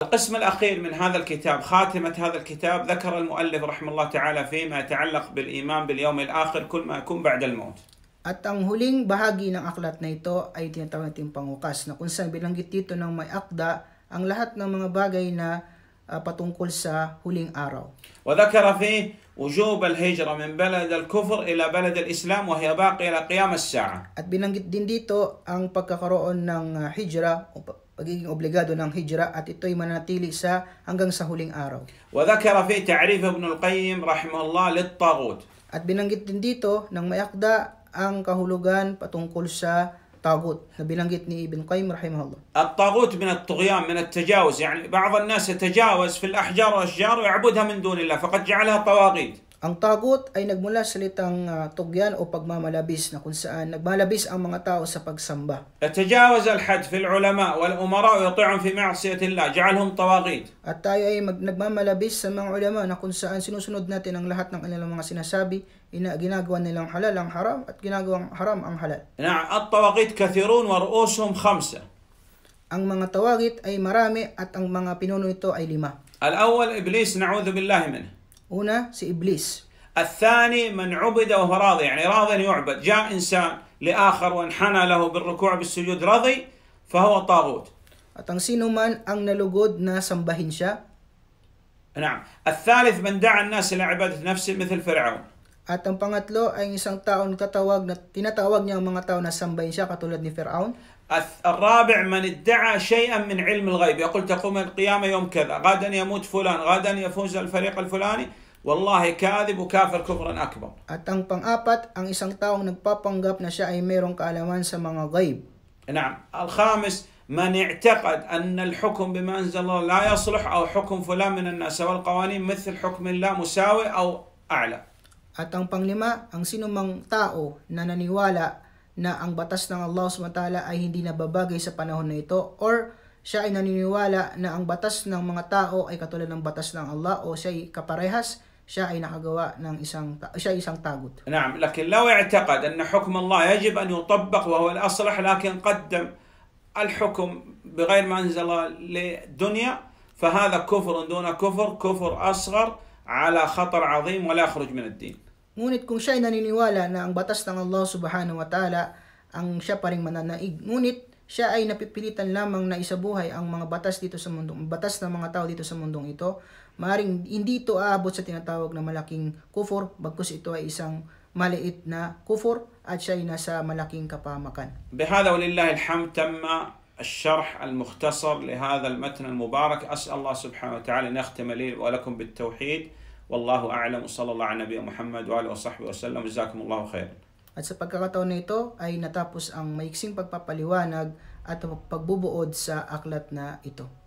القسم الأخير من هذا الكتاب خاتمة هذا الكتاب ذكر المؤلف رحمه الله تعالى فيما يتعلق بالإيمان باليوم الآخر كل ما يكون بعد الموت At ang huling bahagi ng aklat na ito ay tinatawag natin pangukas na kung saan bilanggit dito ng may akda ang lahat ng mga bagay na uh, patungkol sa huling araw. وذكر فيه وجوب الهجرة من بلد الكفر إلى بلد الإسلام وهي باقية إلى قيام الساعة. At binanggit din dito ang pagkakaroon ng hijra pagiging obligado ng hijra at ito'y manatili sa hanggang sa huling araw. وذكر في تعريف ابن القيم رحمه الله للطاغوت. At binanggit din dito ng mayakda ang kahulugan patungkol sa طاغوت بلنجت ني ابن قيم رحمه الله الطاغوت من الطغيان من التجاوز يعني بعض الناس يتجاوز في الأحجار والأشجار ويعبدها من دون الله فقد جعلها طواغيت Ang tagot ay nagmula sa salitang uh, ah, tugyan o pagmamalabis na kung saan nagmalabis ang mga tao sa pagsamba. Tatajawaz al-had fi al-ulama wal umara yuti'un fi ma'siyati Allah, ja'alhum tawaghit. At tayo ay mag- nagmamalabis sa mga ulama na kung saan sinusunod natin ang lahat ng kanilang mga sinasabi, ina ginagawa nilang halal ang haram at ginagawang haram ang halal. Na at-tawaghit kathirun wa ru'usuhum khamsa. Ang mga tawagit ay marami at ang mga pinuno nito ay lima. Al-awwal iblis na'udhu billahi minhu. هنا إبليس الثاني من عبد وهو راضي يعني راض يعبد جاء إنسان لآخر وانحنى له بالركوع بالسجود رضي فهو طاغوت At ang sino man ang nalugod na sambahin siya. نعم الثالث من دعا الناس إلى عبادة نفسه مثل فرعون At ang pangatlo ay isang taon katawag na tinatawag niya ang mga tao na sambay siya katulad ni Firaun. الرابع من ادعى شيئا من علم الغيب يقول تقوم القيامة يوم كذا غدا يموت فلان غدا يفوز الفريق الفلاني والله كاذب وكافر كفرا أكبر At ang pang ang isang taong nagpapanggap na siya ay mayroong kaalaman sa mga نعم الخامس من اعتقد أن الحكم بما أنزل الله لا يصلح أو حكم فلان من الناس والقوانين مثل حكم الله مساوي أو أعلى At ang panglima, ang sinumang tao na naniwala na ang batas ng Allah SWT ay hindi nababagay sa panahon na ito or siya ay naniniwala na ang batas ng mga tao ay katulad ng batas ng Allah o siya ay kaparehas siya ay nakagawa ng isang siya ay isang tagut. نعم لكن لو اعتقد أن حكم الله يجب أن يطبق وهو الأصلح لكن قدم الحكم بغير ما أنزل dunya fa فهذا كفر دون kufr kufr asghar ala خطر عظيم ولا yakhruj من الدين. din Ngunit kung siya ay naniniwala na ang batas ng Allah subhanahu wa ta'ala ang siya pa rin mananaig, ngunit siya ay napipilitan lamang na isabuhay ang mga batas dito sa mundong batas ng mga tao dito sa mundong ito, maring hindi ito aabot sa tinatawag na malaking kufur bagkus ito ay isang maliit na kufur at siya ay nasa malaking kapamakan. Bihada walillahi alhamd tamma الشرح المختصر لهذا المتن المبارك أسأل الله سبحانه وتعالى أن يختم لي ولكم بالتوحيد والله أعلم وصلى الله على نبي محمد وعلى وصحبه وسلم جزاكم الله خير At sa pagkakataon na ito ay natapos ang maiksing pagpapaliwanag at pagbubuod sa aklat na ito.